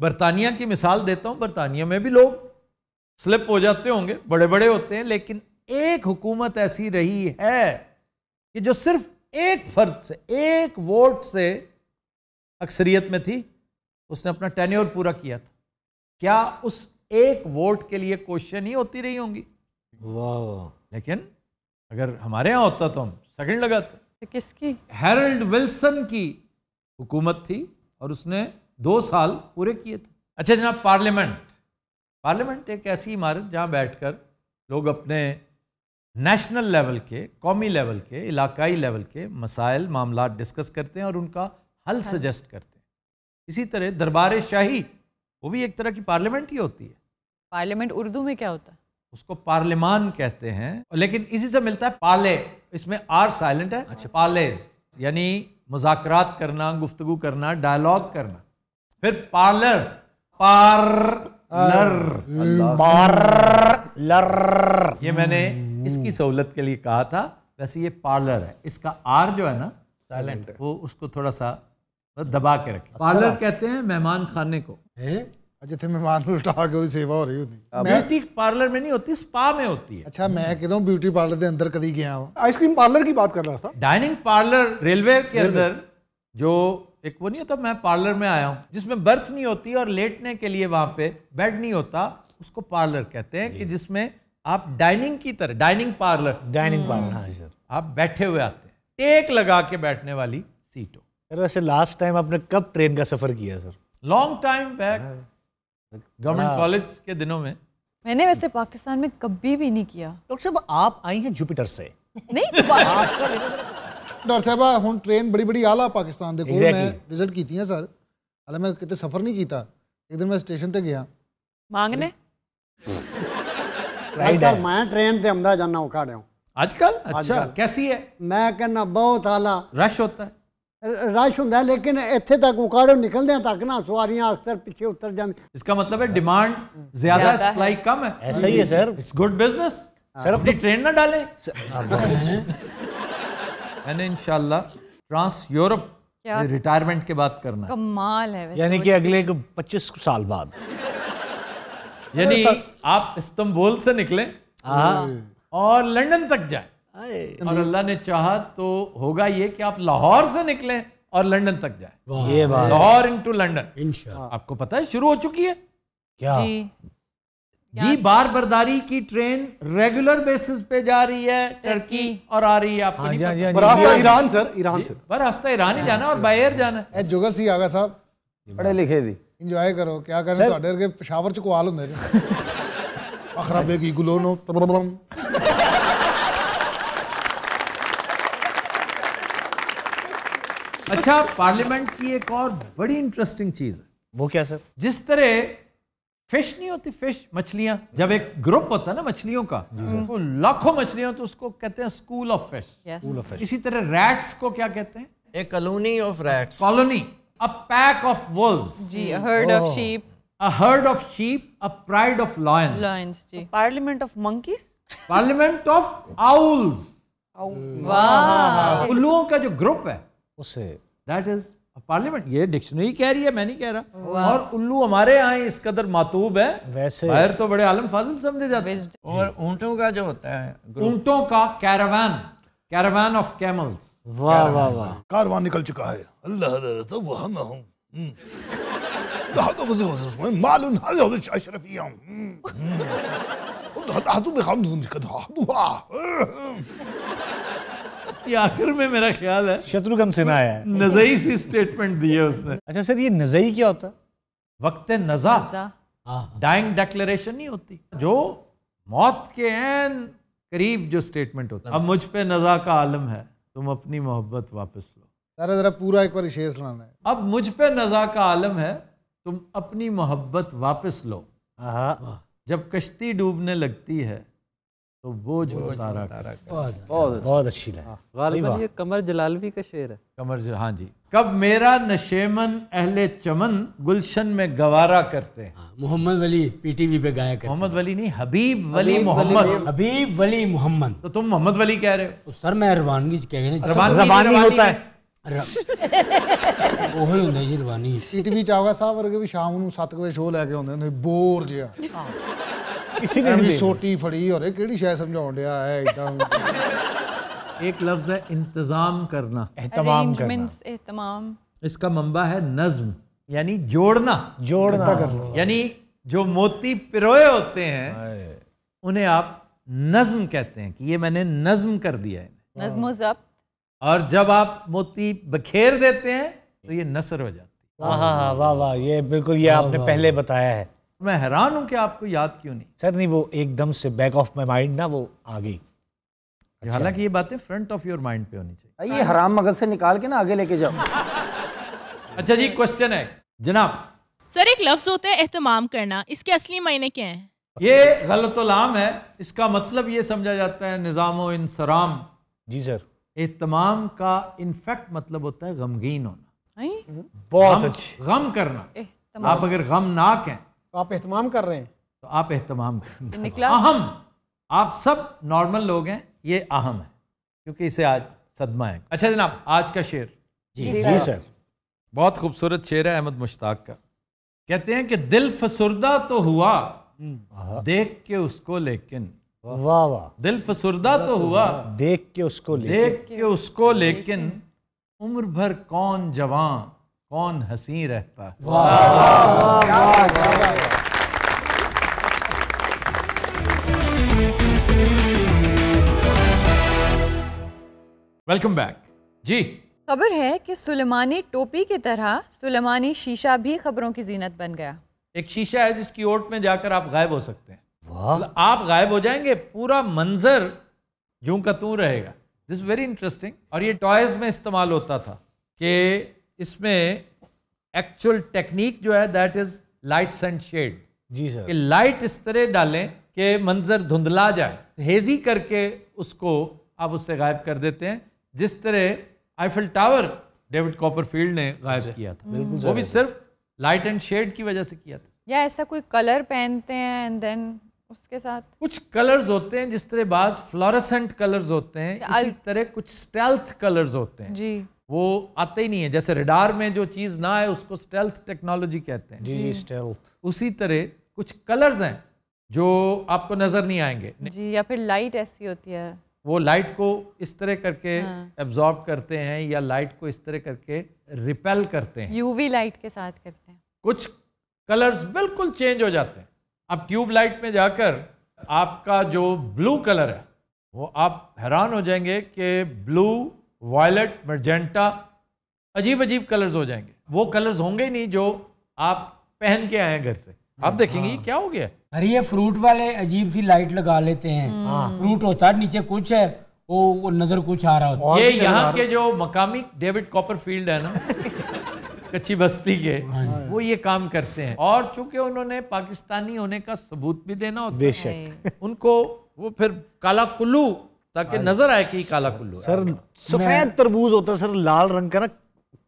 बरतानिया की मिसाल देता हूँ बरतानिया में भी लोग स्लिप हो जाते होंगे बड़े बड़े होते हैं लेकिन एक हुकूमत ऐसी रही है कि जो सिर्फ एक फर्द से एक वोट से अक्सरियत में थी उसने अपना टेन्योर पूरा किया था क्या उस एक वोट के लिए क्वेश्चन ही होती रही होंगी वाह लेकिन अगर हमारे यहाँ होता तो हम सेकंड लगाते तो किसकी हेरल्ड विल्सन की हुकूमत थी और उसने दो साल पूरे किए थे अच्छा जनाब पार्लियामेंट पार्लियामेंट एक ऐसी इमारत जहाँ बैठकर लोग अपने नेशनल लेवल के कौमी लेवल के इलाकाई लेवल के मसाइल मामला डिस्कस करते हैं और उनका हल सजेस्ट करते हैं इसी तरह दरबार शाही वो भी एक तरह की पार्लियामेंट ही होती है पार्लियामेंट उर्दू में क्या होता है उसको पार्लिमान कहते हैं लेकिन इसी से मिलता है पाले इसमें आर साइलेंट है अच्छा पालेज यानी मुजाकरात करना गुफ्तगु करना डायलॉग करना फिर पार्लर पार पार्लर ये मैंने इसकी सहूलत के लिए कहा था वैसे ये पार्लर है इसका आर जो है ना साइलेंट वो उसको थोड़ा सा बस दबा के रखे अच्छा पार्लर कहते हैं मेहमान खाने को है? ਜਿੱਥੇ ਮਹਿਮਾਨ ਨੂੰ ਲਟਾ ਕੇ ਉਹਦੀ ਸੇਵਾ ਹੋ ਰਹੀ ਹੁੰਦੀ ਬਿਊਟੀ ਪਾਰਲਰ ਮੇ ਨਹੀਂ ਹੁੰਦੀ ਸਪਾ ਮੇ ਹੁੰਦੀ ਹੈ ਅੱਛਾ ਮੈਂ ਕਿਦੋਂ ਬਿਊਟੀ ਪਾਰਲਰ ਦੇ ਅੰਦਰ ਕਦੀ ਗਿਆ ਹਾਂ ਆਈਸਕ੍ਰੀਮ ਪਾਰਲਰ ਕੀ ਬਾਤ ਕਰ ਰਹਾ ਸੀ रेलवे के अंदर जो एक वो नहीं होता मैं पार्लर में आया हूँ जिसमें बर्थ नहीं होती और लेटने के लिए वहाँ पे बेड नहीं होता उसको पार्लर कहते हैं कि जिसमें आप डाइनिंग की तरह डाइनिंग पार्लर डाइनिंग हम्म। पार्लर हाँ सर आप बैठे हुए आते हैं टेक लगा के बैठने वाली सीट हो सर वैसे लास्ट टाइम आपने कब ट्रेन का सफर किया sir long time back government college के दिनों में मैंने वैसे पाकिस्तान में कभी भी नहीं किया डॉक्टर साहब आप आई हैं जुपिटर से नहीं *laughs* डॉक्टर साहब हूँ ट्रेन बड़ी बड़ी आला पाकिस्तान देखो exactly. मैं विजिट की थी है सर अरे मैं कितने सफर नहीं किया एक दिन मैं स्टेशन पे गया मांगने *laughs* राइट मैं ट्रेन पे अहमदाबाद जाना औखा रहा हूँ आजकल अच्छा कैसी है मैं कहना बहुत आला रश होता है रश हों लेकिन इतने तक उकाड़ो निकलद तक ना सवार अक्सर पिछले उतर ਉਤਰ इसका मतलब है डिमांड ज्यादा सप्लाई कम है ऐसा ही है sir it's good business sir अपनी ट्रेन ना डाले मैंने इंशाल्लाह ट्रांस यूरोप रिटायरमेंट के बाद करना कमाल है यानी कि अगले पच्चीस साल बाद यानी आप इस्तंबुल से निकले और लंदन तक जाए और अल्लाह ने चाहा तो होगा ये कि आप लाहौर से निकले और लंदन तक जाए ये बात लाहौर इनटू लंदन हाँ। आपको पता है शुरू हो चुकी है क्या जी, बार बरदारी की ट्रेन रेगुलर बेसिस पे जा रही है टर्की और आ रही है आपको हाँ, जा, जा, जा, ईरान सर ईरान सर पर रास्ता ईरान ही जाना और हाँ। बायर जाना है जुगत सिंह आगा साहब ਪੜੇ ਲਿਖੇ ਦੀ ਇੰਜੋਏ ਕਰੋ ਕੀ ਕਰਨ ਤੁਹਾਡੇ ਵਰਗੇ ਪਸ਼ਾਵਰ ਚ ਕੋਆਲ ਹੁੰਦੇ ਨੇ ਅਖਰਾਬੇ ਕੀ ਗੁਲੋਨੋ अच्छा पार्लियामेंट की एक और बड़ी इंटरेस्टिंग चीज है वो क्या सर जिस तरह फिश नहीं होती फिश मछलियां जब एक ग्रुप होता है ना मछलियों का तो लाखों मछलियां तो उसको कहते हैं school of fish school of fish इसी तरह रैट्स को क्या कहते हैं a colony of rats colony a pack of wolves जी a herd of sheep a herd of sheep a pride of lions lions जी. Parliament of monkeys parliament of owls वाह उल्लुओं का जो ग्रुप है उसे दैट इज पार्लियामेंट ये dictionary कह रही है मैं नहीं कह रहा और उल्लू हमारे यहाँ इस कदर मातूब है वैसे बाहर तो बड़े आलम फाजिल समझे जाते हैं और ऊंटों का जो होता है ऊंटों का कैरावान कैरावान ऑफ कैमल्स वाह वाह वाह कारवान निकल चुका है अल्लाह तो वह ना हूँ हम्म। मालूम हर अशरफिया हूँ हम्म। ये आखिर में मेरा ख्याल है शत्रुघ्न सिन्हा है नजई सी स्टेटमेंट दी है उसने अच्छा सर ये नजई क्या होता वक्त नजा डाइंग डेक्लेरेशन नहीं होती जो मौत के एन करीब जो स्टेटमेंट होता अब मुझ पे नजा का आलम है तुम अपनी मोहब्बत वापस लो सारा जरा पूरा एक बार शेर सुनाना है अब मुझ पे नजा का आलम है तुम अपनी मोहब्बत वापस लो हाँ। जब कश्ती डूबने लगती है तो बोझ तारा बहुत अच्छा। अच्छा। बहुत अच्छी लाइन हाँ। ये कमर जलालवी का शेर है कमर जल हाँ जी कब मेरा नशेमन अहले चमन गुलशन में गवारा करते हैं हाँ, मोहम्मद वली पीटीवी पे गाया करते मोहम्मद वली नहीं हबीब वली मोहम्मद हबीब वली मोहम्मद तो तुम मोहम्मद वली कह रहे हो तो सर मैं रवानगी कह रहे रवानी होता है ਉਹ ਹੀ ਹੁੰਦਾ ਜੀ ਰਵਾਨੀ ਟੀਟੀਵੀ ਚਾਹਵਾ ਸਾਹਿਬ ਵਰਗੇ ਵੀ ਸ਼ਾਮ ਨੂੰ 7 ਵਜੇ ਸ਼ੋਅ ਲੈ ਕੇ ਆਉਂਦੇ ਹੁੰਦੇ ਬੋਰ ਜਿਹਾ किसी ने नहीं सोटी फड़ी और एक केड़ी शायद समझाउन दिया है इतना *laughs* एक लफ्ज है इंतजाम करना एहतमाम करना एहतमाम इसका मंबा है नज्म यानी जोड़ना जोड़ना करना यानी जो मोती पिरोए होते हैं उन्हें आप नज्म कहते हैं कि ये मैंने नज्म कर दिया है नज्म जब्त और जब आप मोती बखेर देते हैं तो ये नसर हो जाती है वाह वाह वाह ये बिल्कुल ये आपने पहले बताया है मैं हैरान हूँ कि आपको याद क्यों नहीं सर नहीं वो एकदम से बैक ऑफ माई माइंड ना वो आ गई अच्छा हालांकि ये बातें फ्रंट ऑफ योर माइंड पे होनी चाहिए ये हराम मगज से निकाल के ना आगे लेके जाओ अच्छा जी क्वेश्चन है जनाब सर एक लफ्ज होता है एहतमाम करना इसके असली मायने क्या है ये गलत है इसका मतलब ये समझा जाता है निज़ाम इंसराम जी सर एहतमाम का इनफैक्ट मतलब होता है गमगीन होना बहुत अच्छा गम करना आप अगर गमनाक हैं तो आप एहतमाम कर रहे हैं तो आप एहतमाम तो निकला अहम आप सब नॉर्मल लोग हैं ये अहम है क्योंकि इसे आज सदमा है अच्छा जनाब आज का शेर जी सर बहुत खूबसूरत शेर है अहमद मुश्ताक का कहते हैं कि दिल फसुरदा तो हुआ हम्म। देख के उसको लेकिन वाह वाह दिल फसुरदा तो हुआ देख के उसको देख के उसको लेकिन उम्र भर कौन जवान कौन हसी रहता वेलकम बैक जी खबर है कि सुलेमानी टोपी की तरह सुलेमानी शीशा भी खबरों की जीनत बन गया एक शीशा है जिसकी ओट में जाकर आप गायब हो सकते हैं वाह मतलब आप गायब हो जाएंगे पूरा मंजर जू का तू रहेगा दिस वेरी इंटरेस्टिंग और ये टॉयज में इस्तेमाल होता था कि इसमें एक्चुअल टेक्निक जो है that is light and shade जी सर कि लाइट इस तरह डालें कि मंजर धुंधला जाए हेजी करके उसको आप उससे गायब कर देते हैं जिस तरह आईफिल टावर डेविड कॉपरफील्ड ने गायब किया था बिल्कुल वो भी सिर्फ लाइट एंड शेड की वजह से किया था या ऐसा कोई कलर पहनते हैं एंड देन उसके साथ कुछ कलर्स होते हैं जिस तरह बाज फ्लोरसेंट कलर्स होते हैं इसी तरह कुछ स्टेल्थ कलर्स होते हैं जी वो आते ही नहीं है जैसे रेडार में जो चीज़ ना है उसको स्टेल्थ टेक्नोलॉजी कहते हैं जी जी स्टेल्थ उसी तरह कुछ कलर्स हैं जो आपको नज़र नहीं आएंगे जी या फिर लाइट ऐसी होती है वो लाइट को इस तरह करके एब्जॉर्ब हाँ। करते हैं या लाइट को इस तरह करके रिपेल करते हैं यूवी लाइट के साथ करते हैं कुछ कलर्स बिल्कुल चेंज हो जाते हैं अब ट्यूब लाइट में जाकर आपका जो ब्लू कलर है वो आप हैरान हो जाएंगे कि ब्लू वायलट मर्जेंटा अजीब अजीब कलर्स हो जाएंगे वो कलर्स होंगे नहीं जो आप पहन के आए घर से आप देखेंगे हाँ। क्या हो गया अरे ये फ्रूट वाले अजीब सी लाइट लगा लेते हैं हम्म। हाँ। फ्रूट होता है नीचे कुछ है वो नजर कुछ आ रहा होता ये यहाँ के जो मकामी डेविड कॉपर फील्ड है ना *laughs* कच्ची बस्ती के हाँ वो ये काम करते हैं और चूंकि उन्होंने पाकिस्तानी होने का सबूत भी देना होता है उनको वो फिर काला कुल्लू ताकि नजर आए कि काला कुल्लू सर सफेद तरबूज होता है सर लाल रंग का ना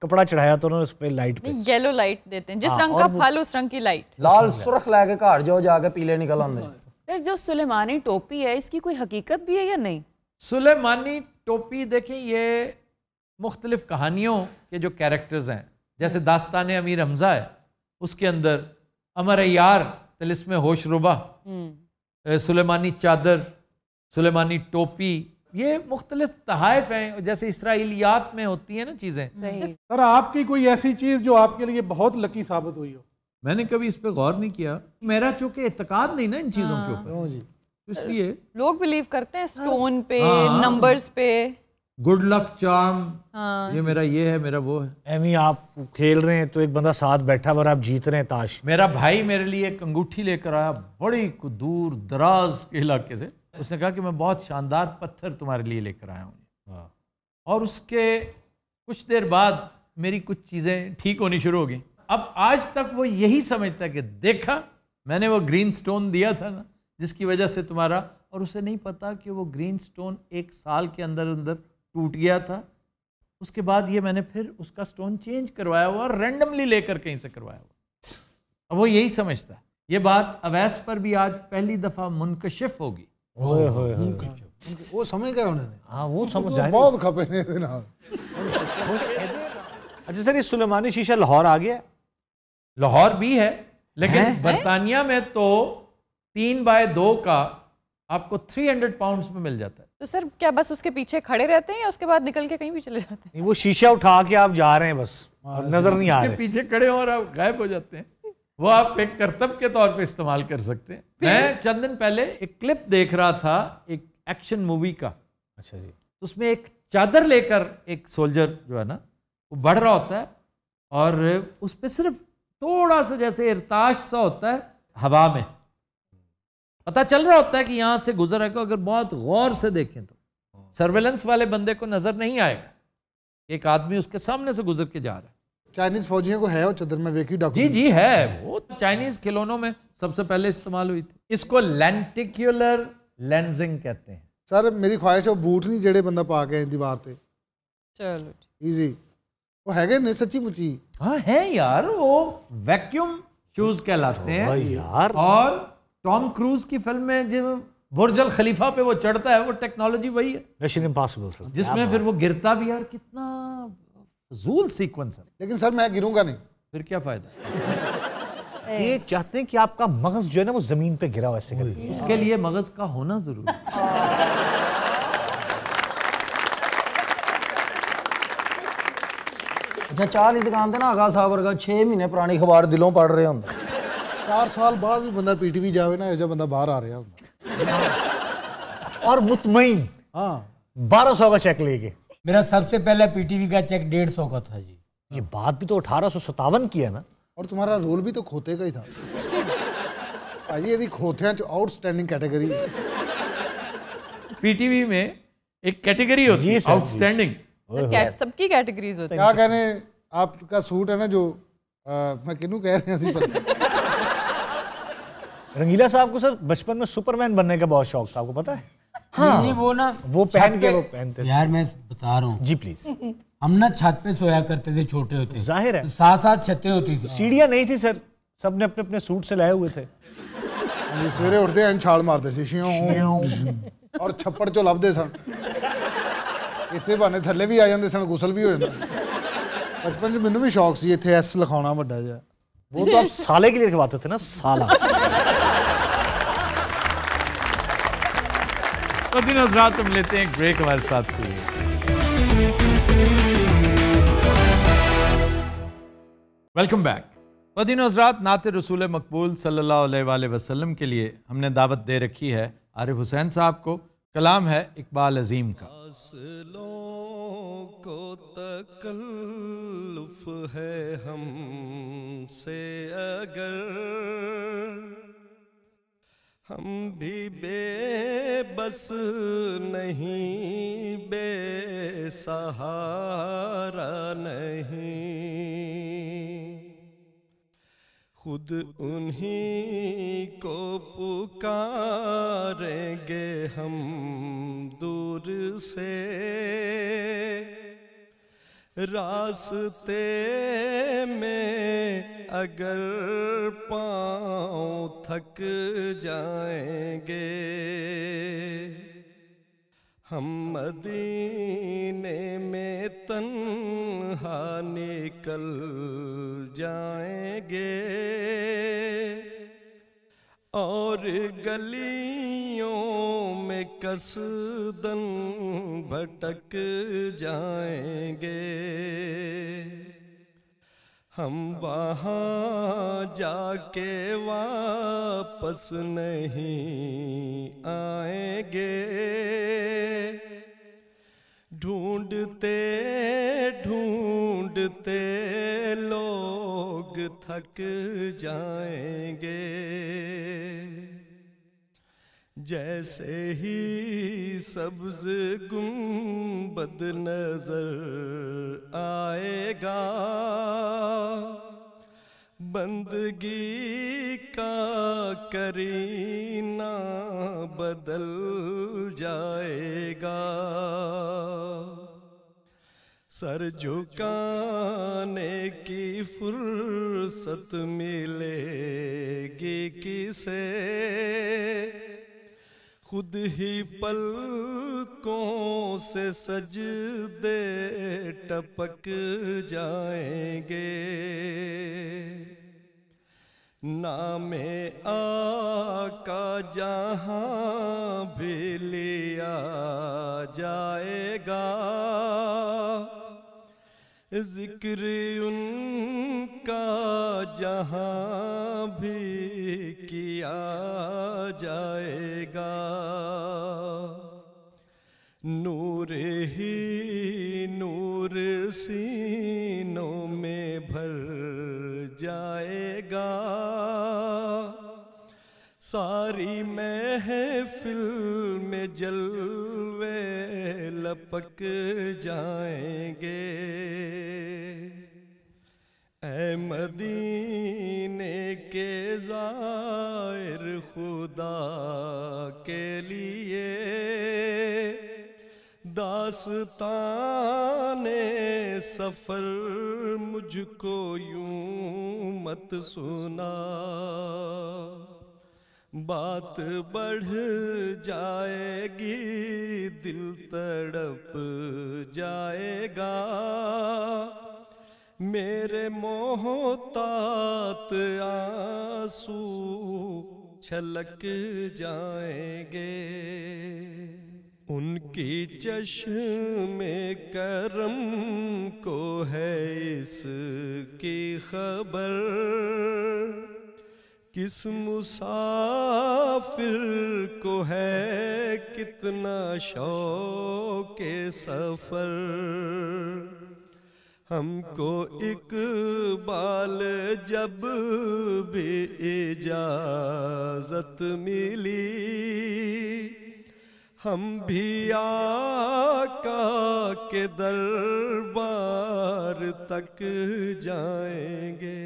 कपड़ा चढ़ाया तो उस पे लाइट पे येलो लाइट देते हैं जिस हाँ, रंग का फल उस रंग की लाइट लाल सुरख लाके घर जाओ जाके पीले निकल आंदे सर जो सुलेमानी टोपी है इसकी कोई हकीकत भी है या नहीं सुलेमानी टोपी देखें ये मुख्तलिफ कहानियों के जो कैरेक्टर्स हैं जैसे दास्तान अमीर हमजा है उसके अंदर अमर यार तलिस्म होश रुबा हम्म। सुलेमानी चादर सुलेमानी टोपी ये मुख्तलिफ तहाइफ हैं जैसे इसराइलियात में होती है ना चीज़ें सर आपकी कोई ऐसी चीज़ जो आपके लिए बहुत लकी साबित हुई हो मैंने कभी इस पर गौर नहीं किया मेरा चूंकि इतकाद नहीं ना इन चीज़ों के हाँ। ऊपर हाँ इसलिए लोग बिलीव करते हैं हाँ। स्टोन पे नंबर्स पे गुड लक चार्म ये मेरा ये है मेरा वो है एमी आप खेल रहे हैं तो एक बंदा साथ बैठा हुआ आप जीत रहे हैं ताश मेरा भाई मेरे लिए अंगूठी लेकर आया बड़ी दूर दराज के इलाके से उसने कहा कि मैं बहुत शानदार पत्थर तुम्हारे लिए लेकर आया हूँ और उसके कुछ देर बाद मेरी कुछ चीज़ें ठीक होनी शुरू हो गई अब आज तक वो यही समझता कि देखा मैंने वो ग्रीन स्टोन दिया था ना जिसकी वजह से तुम्हारा और उसे नहीं पता कि वो ग्रीन स्टोन एक साल के अंदर अंदर टूट गया था उसके बाद ये मैंने फिर उसका स्टोन चेंज करवाया हुआ और रैंडमली लेकर कहीं से करवाया हुआ अब वो यही समझता ये बात अवैस पर भी आज पहली दफ़ा मुनकशिफ होगी ओए होए वो समय क्या वो समझ जाए बहुत खपे अच्छा सर ये सुलेमानी शीशा लाहौर आ गया लाहौर भी है लेकिन बरतानिया में तो तीन बाय दो का आपको 300 पाउंड्स में मिल जाता है तो सर क्या बस उसके पीछे खड़े रहते हैं या उसके बाद निकल के कहीं भी चले जाते हैं वो शीशा उठा के आप जा रहे हैं बस हाँ, नजर नहीं आ रहे पीछे खड़े हो और आप गायब हो जाते हैं वो आप एक करतब के तौर पे इस्तेमाल कर सकते हैं मैं चंद दिन पहले एक क्लिप देख रहा था एक एक्शन मूवी का अच्छा जी उसमें एक चादर लेकर एक सोल्जर जो है ना वो बढ़ रहा होता है और उस पर सिर्फ थोड़ा सा जैसे इरताश सा होता है हवा में पता चल रहा होता है कि यहाँ से गुजर है अगर बहुत गौर से देखें तो हाँ। सर्वेलेंस वाले बंदे को नज़र नहीं आएगा एक आदमी उसके सामने से गुजर के जा रहा है चाइनीज फौजियों को है और चदर में वेकी डॉक्टर जी जी है वो चाइनीज खिलौनों में सबसे पहले इस्तेमाल हुई थी इसको लेंटिक्यूलर लेंजिंग कहते हैं सर मेरी ख्वाहिश है वो बूट नहीं जेड़े बंदा पा के दीवार पे चलो इजी वो हैगे नहीं सच्ची पुची हाँ है यार वो वैक्यूम शूज कहलाते हैं यार और टॉम क्रूज की फिल्म में जब बुरजल खलीफा पे वो चढ़ता है वो टेक्नोलॉजी वही है मिशन इम्पॉसिबल जिसमें फिर वो गिरता भी यार कितना जूल है लेकिन सर मैं गिरूंगा नहीं फिर क्या फायदा *laughs* ये चाहते हैं कि आपका मगज जो है ना वो जमीन पे गिरा वैसे ऐसे उसके लिए मगज का होना जरूरी *laughs* अच्छा चार ही दुकान से ना आगा साहब वर्गा छह महीने पुरानी अखबार दिलों पढ़ रहे होंगे चार साल बाद भी बंदा पीटीवी जावे ना ऐसा बंदा बाहर आ रहा और मुतमईन हाँ बारह सौ का चेक लेके मेरा सबसे पहला पीटीवी का चेक डेढ़ सौ का था जी ये बात भी तो अठारह की है ना और तुम्हारा रोल भी तो खोते का ही था भाजी यदि तो आउटस्टैंडिंग कैटेगरी पीटीवी में एक कैटेगरी होती है आउटस्टैंडिंग तो सबकी कैटेगरीज होती है क्या कहने आपका सूट है ना जो आ, मैं किनू कह रहे हैं रंगीला साहब को सर बचपन में सुपरमैन बनने का बहुत शौक था आपको पता है हाँ जी वो ना वो पहन के वो पहनते यार मैं बता रहा हूँ जी प्लीज हम ना छत पे सोया करते थे छोटे होते जाहिर है साथ तो साथ छते होती थी सीढ़िया नहीं थी सर सब ने अपने अपने सूट से लाए हुए थे सवेरे उठते हैं छाल मारते और छप्पड़ चो लभदे सन इसे बहाने थले भी आ जाते सन गुसल भी हो जाता बचपन च मैनू भी शौक से इतने एस लिखा ਵੱਡਾ जहा वो तो आप *laughs* साले के लिए लिखवाते थे ना साला मोदी हजरात हम लेते हैं ब्रेक हमारे साथ वेलकम बैक मदीन हजरात नात रसूल मकबूल सल्ला वसलम के लिए हमने दावत दे रखी है आरिफ हुसैन साहब को कलाम है इकबाल अजीम का को तकल्लुफ है हम से अगर हम भी बेबस नहीं बेसहारा नहीं खुद उन्हीं को पुकारेंगे हम दूर से रास्ते में अगर पाँव थक जाएंगे हम मदीने में तन्हा निकल जाएंगे और गलियों में कसदन भटक जाएंगे हम वहाँ जाके वापस नहीं आएंगे ढूंढते ढूंढते लोग थक जाएंगे जैसे ही सब्ज गुंबद नजर आएगा बंदगी का करीना बदल जाएगा सर झुकाने की फुर्सत मिलेगी किसे खुद ही पलकों से सज दे टपक जाएंगे नामे आका जहाँ भी लिया जाएगा जिक्र उनका जहाँ भी किया जाएगा नूर ही नूर सीनों में भर जाएगा सारी महफिल में जलवे लपक जाएंगे अहमदीने के जायर खुदा के लिए दास्ताने सफ़र मुझको यूं मत सुना बात बढ़ जाएगी दिल तड़प जाएगा मेरे मोहतात आंसू छलक जाएंगे उनकी चश्मे करम को है इसकी खबर किस मुसाफिर को है कितना शौक सफर हमको एक बाल जब भी इजाजत मिली हम भी आका के दरबार तक जाएंगे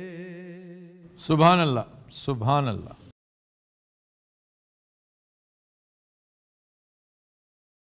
सुबह अल्लाह सुबहान अल्लाह